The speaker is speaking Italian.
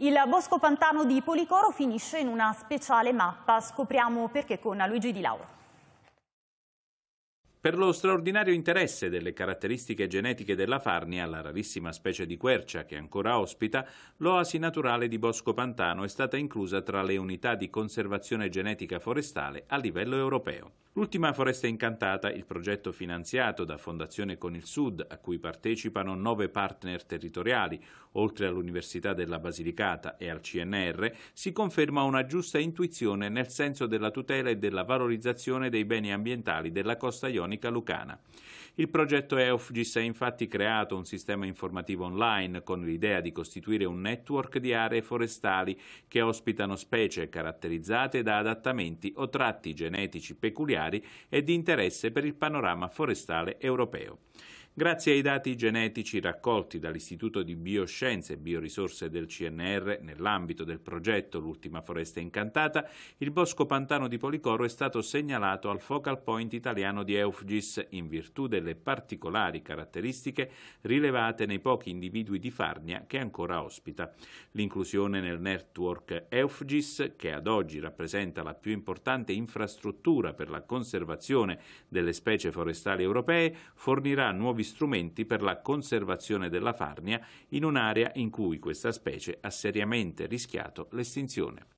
Il Bosco Pantano di Policoro finisce in una speciale mappa, scopriamo perché con Luigi Di Lauro. Per lo straordinario interesse delle caratteristiche genetiche della farnia, la rarissima specie di quercia che ancora ospita, l'oasi naturale di Bosco Pantano è stata inclusa tra le unità di conservazione genetica forestale a livello europeo. L'ultima foresta incantata, il progetto finanziato da Fondazione Con il Sud, a cui partecipano nove partner territoriali, oltre all'Università della Basilicata e al CNR, si conferma una giusta intuizione nel senso della tutela e della valorizzazione dei beni ambientali della costa ionica elettronica lucana. Il progetto EUFGIS ha infatti creato un sistema informativo online con l'idea di costituire un network di aree forestali che ospitano specie caratterizzate da adattamenti o tratti genetici peculiari e di interesse per il panorama forestale europeo. Grazie ai dati genetici raccolti dall'Istituto di Bioscienze e Biorisorse del CNR nell'ambito del progetto L'ultima foresta incantata, il bosco pantano di Policoro è stato segnalato al focal point italiano di Eufgis in virtù delle particolari caratteristiche rilevate nei pochi individui di Farnia che ancora ospita. L'inclusione nel network Eufgis, che ad oggi rappresenta la più importante infrastruttura per la conservazione delle specie forestali europee, fornirà nuovi strumenti per la conservazione della farnia in un'area in cui questa specie ha seriamente rischiato l'estinzione.